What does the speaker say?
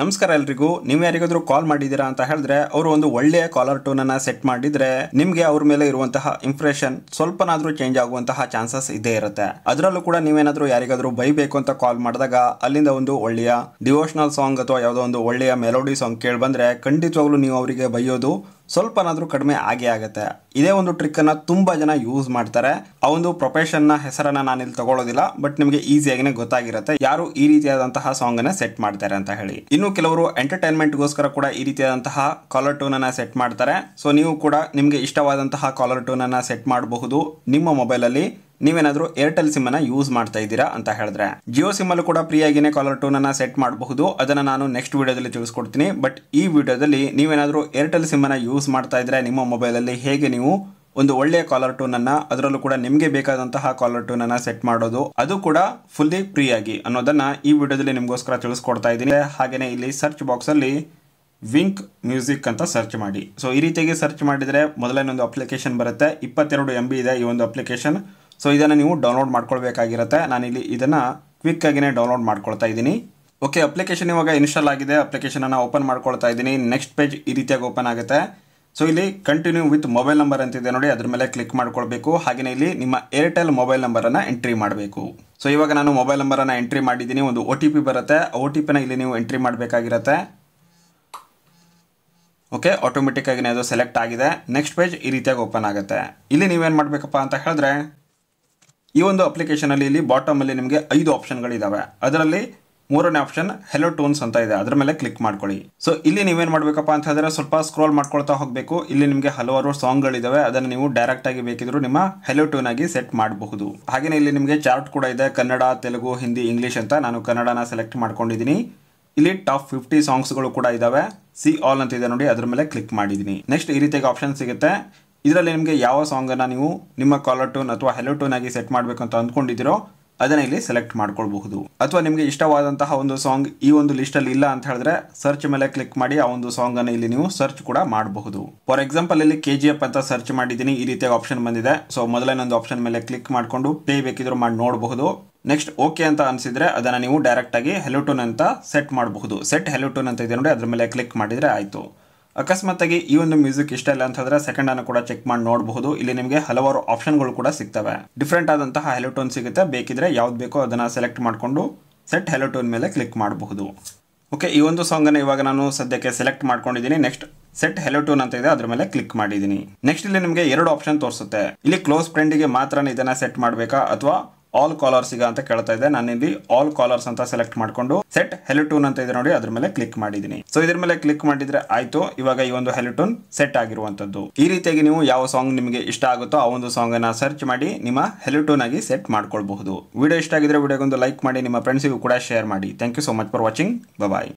ನಮಸ್ಕಾರ ಎಲ್ರಿಗೂ ನೀವು ಯಾರಿಗಾದ್ರೂ ಕಾಲ್ ಮಾಡಿದ್ದೀರಾ ಅಂತ ಹೇಳಿದ್ರೆ ಅವರು ಒಂದು ಒಳ್ಳೆಯ ಕಾಲರ್ ಟೋನ್ ಅನ್ನ ಸೆಟ್ ಮಾಡಿದ್ರೆ ನಿಮಗೆ ಅವ್ರ ಮೇಲೆ ಇರುವಂತಹ ಇಂಪ್ರೆಷನ್ ಸ್ವಲ್ಪನಾದ್ರೂ ಚೇಂಜ್ ಆಗುವಂತಹ ಚಾನ್ಸಸ್ ಇದ್ದೇ ಇರುತ್ತೆ ಅದರಲ್ಲೂ ಕೂಡ ನೀವೇನಾದ್ರೂ ಯಾರಿಗಾದ್ರೂ ಬೈಬೇಕು ಅಂತ ಕಾಲ್ ಮಾಡಿದಾಗ ಅಲ್ಲಿಂದ ಒಂದು ಒಳ್ಳೆಯ ಡಿವೋಷನಲ್ ಸಾಂಗ್ ಅಥವಾ ಯಾವುದೋ ಒಂದು ಒಳ್ಳೆಯ ಮೆಲೋಡಿ ಸಾಂಗ್ ಕೇಳಿ ಬಂದ್ರೆ ಖಂಡಿತವಾಗ್ಲೂ ನೀವು ಅವರಿಗೆ ಬೈಯೋದು ಸ್ವಲ್ಪನಾದರೂ ಕಡಿಮೆ ಆಗೇ ಆಗುತ್ತೆ ಇದೇ ಒಂದು ಟ್ರಿಕ್ಕನ್ನು ತುಂಬ ಜನ ಯೂಸ್ ಮಾಡ್ತಾರೆ ಆ ಒಂದು ಪ್ರೊಫೆಷನ್ನ ಹೆಸರನ್ನು ನಾನು ಇಲ್ಲಿ ತಗೊಳ್ಳೋದಿಲ್ಲ ಬಟ್ ನಿಮಗೆ ಈಸಿಯಾಗಿನೇ ಗೊತ್ತಾಗಿರುತ್ತೆ ಯಾರು ಈ ರೀತಿಯಾದಂತಹ ಸಾಂಗನ್ನು ಸೆಟ್ ಮಾಡ್ತಾರೆ ಅಂತ ಹೇಳಿ ಇನ್ನು ಕೆಲವರು ಎಂಟರ್ಟೈನ್ಮೆಂಟ್ಗೋಸ್ಕರ ಕೂಡ ಈ ರೀತಿಯಾದಂತಹ ಕಾಲರ್ ಟೂನನ್ನು ಸೆಟ್ ಮಾಡ್ತಾರೆ ಸೊ ನೀವು ಕೂಡ ನಿಮಗೆ ಇಷ್ಟವಾದಂತಹ ಕಾಲರ್ ಟೂನನ್ನು ಸೆಟ್ ಮಾಡಬಹುದು ನಿಮ್ಮ ಮೊಬೈಲಲ್ಲಿ ನೀವೇನಾದರೂ ಏರ್ಟೆಲ್ ಅನ್ನ ಯೂಸ್ ಮಾಡ್ತಾ ಇದ್ದೀರಾ ಅಂತ ಹೇಳಿದ್ರೆ ಜಿಯೋ ಅಲ್ಲೂ ಕೂಡ ಫ್ರೀಯಾಗಿನೇ ಕಾಲರ್ ಅನ್ನ ಸೆಟ್ ಮಾಡಬಹುದು ಅದನ್ನ ನಾನು ನೆಕ್ಸ್ಟ್ ವಿಡಿಯೋದಲ್ಲಿ ತಿಳಿಸ್ಕೊಡ್ತೀನಿ ಬಟ್ ಈ ವಿಡಿಯೋದಲ್ಲಿ ನೀವೇನಾದರೂ ಏರ್ಟೆಲ್ ಅನ್ನ ಯೂಸ್ ಮಾಡ್ತಾ ಇದ್ರೆ ನಿಮ್ಮ ಮೊಬೈಲ್ ಅಲ್ಲಿ ಹೇಗೆ ನೀವು ಒಂದು ಒಳ್ಳೆಯ ಕಾಲರ್ ಅನ್ನ ಅದರಲ್ಲೂ ಕೂಡ ನಿಮಗೆ ಬೇಕಾದಂತಹ ಕಾಲರ್ ಅನ್ನ ಸೆಟ್ ಮಾಡೋದು ಅದು ಕೂಡ ಫುಲ್ಲಿ ಫ್ರೀ ಆಗಿ ಅನ್ನೋದನ್ನು ಈ ವಿಡಿಯೋದಲ್ಲಿ ನಿಮಗೋಸ್ಕರ ತಿಳಿಸ್ಕೊಡ್ತಾ ಇದ್ದೀನಿ ಹಾಗೆಯೇ ಇಲ್ಲಿ ಸರ್ಚ್ ಬಾಕ್ಸ್ ಅಲ್ಲಿ ವಿಂಕ್ ಮ್ಯೂಸಿಕ್ ಅಂತ ಸರ್ಚ್ ಮಾಡಿ ಸೊ ಈ ರೀತಿಯಾಗಿ ಸರ್ಚ್ ಮಾಡಿದರೆ ಮೊದಲನೇ ಒಂದು ಅಪ್ಲಿಕೇಶನ್ ಬರುತ್ತೆ ಇಪ್ಪತ್ತೆರಡು ಎಂ ಬಿ ಇದೆ ಈ ಒಂದು ಅಪ್ಲಿಕೇಶನ್ ಸೊ ಇದನ್ನು ನೀವು ಡೌನ್ಲೋಡ್ ಮಾಡ್ಕೊಳ್ಬೇಕಾಗಿರುತ್ತೆ ನಾನಿಲ್ಲಿ ಇದನ್ನು ಆಗಿನೇ ಡೌನ್ಲೋಡ್ ಮಾಡ್ಕೊಳ್ತಾ ಇದ್ದೀನಿ ಓಕೆ ಅಪ್ಲಿಕೇಶನ್ ಇವಾಗ ಇನ್ಸ್ಟಾಲ್ ಆಗಿದೆ ಅಪ್ಲಿಕೇಶನನ್ನು ಓಪನ್ ಮಾಡ್ಕೊಳ್ತಾ ಇದ್ದೀನಿ ನೆಕ್ಸ್ಟ್ ಪೇಜ್ ಈ ರೀತಿಯಾಗಿ ಓಪನ್ ಆಗುತ್ತೆ ಸೊ ಇಲ್ಲಿ ಕಂಟಿನ್ಯೂ ವಿತ್ ಮೊಬೈಲ್ ನಂಬರ್ ಅಂತಿದೆ ನೋಡಿ ಅದ್ರ ಮೇಲೆ ಕ್ಲಿಕ್ ಮಾಡ್ಕೊಳ್ಬೇಕು ಹಾಗೆಯೇ ಇಲ್ಲಿ ನಿಮ್ಮ ಏರ್ಟೆಲ್ ಮೊಬೈಲ್ ನಂಬರನ್ನು ಎಂಟ್ರಿ ಮಾಡಬೇಕು ಸೊ ಇವಾಗ ನಾನು ಮೊಬೈಲ್ ನಂಬರನ್ನು ಎಂಟ್ರಿ ಮಾಡಿದ್ದೀನಿ ಒಂದು ಒ ಟಿ ಪಿ ಬರುತ್ತೆ ಒ ಟಿ ಪಿನ ಇಲ್ಲಿ ನೀವು ಎಂಟ್ರಿ ಮಾಡಬೇಕಾಗಿರುತ್ತೆ ಓಕೆ ಆಗಿ ಅದು ಸೆಲೆಕ್ಟ್ ಆಗಿದೆ ನೆಕ್ಸ್ಟ್ ಪೇಜ್ ಈ ರೀತಿಯಾಗಿ ಓಪನ್ ಆಗುತ್ತೆ ಇಲ್ಲಿ ನೀವೇನು ಮಾಡಬೇಕಪ್ಪ ಅಂತ ಹೇಳಿದ್ರೆ ಈ ಒಂದು ಅಪ್ಲಿಕೇಶನಲ್ಲಿ ಇಲ್ಲಿ ಬಾಟಮಲ್ಲಿ ನಿಮಗೆ ಐದು ಆಪ್ಷನ್ಗಳಿದ್ದಾವೆ ಅದರಲ್ಲಿ ಮೂರನೇ ಆಪ್ಷನ್ ಹೆಲೋ ಟೋನ್ಸ್ ಅಂತ ಇದೆ ಅದರ ಮೇಲೆ ಕ್ಲಿಕ್ ಮಾಡ್ಕೊಳ್ಳಿ ಸೊ ಇಲ್ಲಿ ನೀವೇನು ಮಾಡಬೇಕಪ್ಪ ಅಂತ ಹೇಳಿದ್ರೆ ಸ್ವಲ್ಪ ಸ್ಕ್ರೋಲ್ ಮಾಡ್ಕೊಳ್ತಾ ಹೋಗಬೇಕು ಇಲ್ಲಿ ನಿಮಗೆ ಹಲವಾರು ಸಾಂಗ್ಗಳಿದ್ದಾವೆ ಅದನ್ನು ನೀವು ಡೈರೆಕ್ಟ್ ಆಗಿ ಬೇಕಿದ್ರು ನಿಮ್ಮ ಹೆಲೋ ಟೋನ್ ಆಗಿ ಸೆಟ್ ಮಾಡಬಹುದು ಹಾಗೆಯೇ ಇಲ್ಲಿ ನಿಮಗೆ ಚಾರ್ಟ್ ಕೂಡ ಇದೆ ಕನ್ನಡ ತೆಲುಗು ಹಿಂದಿ ಇಂಗ್ಲೀಷ್ ಅಂತ ನಾನು ಕನ್ನಡನ ಸೆಲೆಕ್ಟ್ ಮಾಡ್ಕೊಂಡಿದ್ದೀನಿ ಇಲ್ಲಿ ಟಾಪ್ ಫಿಫ್ಟಿ ಸಾಂಗ್ಸ್ಗಳು ಕೂಡ ಇದ್ದಾವೆ ಸಿ ಆಲ್ ಅಂತ ಇದೆ ನೋಡಿ ಅದ್ರ ಮೇಲೆ ಕ್ಲಿಕ್ ಮಾಡಿದ್ದೀನಿ ನೆಕ್ಸ್ಟ್ ಈ ರೀತಿಯಾಗಿ ಆಪ್ಷನ್ ಸಿಗುತ್ತೆ ಇದರಲ್ಲಿ ನಿಮಗೆ ಯಾವ ಸಾಂಗನ್ನು ನೀವು ನಿಮ್ಮ ಕಾಲರ್ ಟೋನ್ ಅಥವಾ ಹೆಲೋ ಟೋನ್ ಆಗಿ ಸೆಟ್ ಮಾಡಬೇಕು ಅಂತ ಅಂದ್ಕೊಂಡಿದ್ದೀರೋ ಅದನ್ನು ಇಲ್ಲಿ ಸೆಲೆಕ್ಟ್ ಮಾಡ್ಕೊಳ್ಬಹುದು ಅಥವಾ ನಿಮಗೆ ಇಷ್ಟವಾದಂತಹ ಒಂದು ಸಾಂಗ್ ಈ ಒಂದು ಲಿಸ್ಟಲ್ಲಿ ಇಲ್ಲ ಅಂತ ಹೇಳಿದ್ರೆ ಸರ್ಚ್ ಮೇಲೆ ಕ್ಲಿಕ್ ಮಾಡಿ ಆ ಒಂದು ಸಾಂಗ್ ಇಲ್ಲಿ ನೀವು ಸರ್ಚ್ ಕೂಡ ಮಾಡಬಹುದು ಫಾರ್ ಎಕ್ಸಾಂಪಲ್ ಇಲ್ಲಿ ಕೆ ಜಿ ಎಫ್ ಅಂತ ಸರ್ಚ್ ಮಾಡಿದ್ದೀನಿ ಈ ರೀತಿಯಾಗಿ ಆಪ್ಷನ್ ಬಂದಿದೆ ಸೊ ಒಂದು ಆಪ್ಷನ್ ಮೇಲೆ ಕ್ಲಿಕ್ ಮಾಡಿಕೊಂಡು ಪ್ಲೇ ಬೇಕಿದ್ರು ಮಾಡಿ ನೋಡಬಹುದು ನೆಕ್ಸ್ಟ್ ಓಕೆ ಅಂತ ಅನಿಸಿದ್ರೆ ಅದನ್ನು ನೀವು ಡೈರೆಕ್ಟಾಗಿ ಹೆಲೋ ಟೋನ್ ಅಂತ ಸೆಟ್ ಮಾಡಬಹುದು ಸೆಟ್ ಹೆಲೋ ಟೋನ್ ಅಂತ ಇದೆ ನೋಡಿ ಅದ್ರ ಮೇಲೆ ಕ್ಲಿಕ್ ಮಾಡಿದರೆ ಆಯಿತು ಆಗಿ ಈ ಒಂದು ಮ್ಯೂಸಿಕ್ ಇಷ್ಟ ಇಲ್ಲ ಅಂತಂದ್ರೆ ಸೆಕೆಂಡ್ ಅನ್ನು ಕೂಡ ಚೆಕ್ ಮಾಡಿ ನೋಡಬಹುದು ಇಲ್ಲಿ ನಿಮಗೆ ಹಲವಾರು ಆಪ್ಷನ್ಗಳು ಕೂಡ ಸಿಗ್ತವೆ ಡಿಫ್ರೆಂಟ್ ಆದಂತಹ ಹೆಲೋಟೋನ್ ಸಿಗುತ್ತೆ ಬೇಕಿದ್ರೆ ಯಾವ್ದು ಬೇಕೋ ಅದನ್ನು ಸೆಲೆಕ್ಟ್ ಮಾಡಿಕೊಂಡು ಸೆಟ್ ಹೆಲೋಟೋನ್ ಮೇಲೆ ಕ್ಲಿಕ್ ಮಾಡಬಹುದು ಓಕೆ ಈ ಒಂದು ಸಾಂಗನ್ನು ಇವಾಗ ನಾನು ಸದ್ಯಕ್ಕೆ ಸೆಲೆಕ್ಟ್ ಮಾಡ್ಕೊಂಡಿದ್ದೀನಿ ನೆಕ್ಸ್ಟ್ ಸೆಟ್ ಹೆಲೋ ಅಂತ ಇದೆ ಅದ್ರ ಮೇಲೆ ಕ್ಲಿಕ್ ಮಾಡಿದ್ದೀನಿ ನೆಕ್ಸ್ಟ್ ಇಲ್ಲಿ ನಿಮಗೆ ಎರಡು ಆಪ್ಷನ್ ತೋರಿಸುತ್ತೆ ಇಲ್ಲಿ ಕ್ಲೋಸ್ ಫ್ರೆಂಡಿಗೆ ಮಾತ್ರ ಇದನ್ನ ಸೆಟ್ ಮಾಡಬೇಕಾ ಅಥವಾ ಆಲ್ ಕಾಲರ್ಸ್ ಈಗ ಅಂತ ಕೇಳ್ತಾ ಇದೆ ನಾನು ಇಲ್ಲಿ ಆಲ್ ಕಾಲರ್ಸ್ ಅಂತ ಸೆಲೆಕ್ಟ್ ಮಾಡ್ಕೊಂಡು ಸೆಟ್ ಹೆಲಿಟೂನ್ ಅಂತ ಇದೆ ನೋಡಿ ಅದ್ರ ಮೇಲೆ ಕ್ಲಿಕ್ ಮಾಡಿದೀನಿ ಸೊ ಇದ್ರ ಮೇಲೆ ಕ್ಲಿಕ್ ಮಾಡಿದ್ರೆ ಆಯ್ತು ಇವಾಗ ಈ ಒಂದು ಹೆಲಿಟೂನ್ ಸೆಟ್ ಆಗಿರುವಂತದ್ದು ಈ ರೀತಿಯಾಗಿ ನೀವು ಯಾವ ಸಾಂಗ್ ನಿಮಗೆ ಇಷ್ಟ ಆಗುತ್ತೋ ಆ ಒಂದು ಸಾಂಗ್ ಅನ್ನ ಸರ್ಚ್ ಮಾಡಿ ನಿಮ್ಮ ಹೆಲಿಟೂನ್ ಆಗಿ ಸೆಟ್ ಮಾಡ್ಕೊಳ್ಬಹುದು ವಿಡಿಯೋ ಇಷ್ಟ ಆಗಿದ್ರೆ ವಿಡಿಯೋಗೊಂದು ಲೈಕ್ ಮಾಡಿ ನಿಮ್ಮ ಫ್ರೆಂಡ್ಸ್ಗೂ ಕೂಡ ಶೇರ್ ಮಾಡಿ thank you so much for watching bye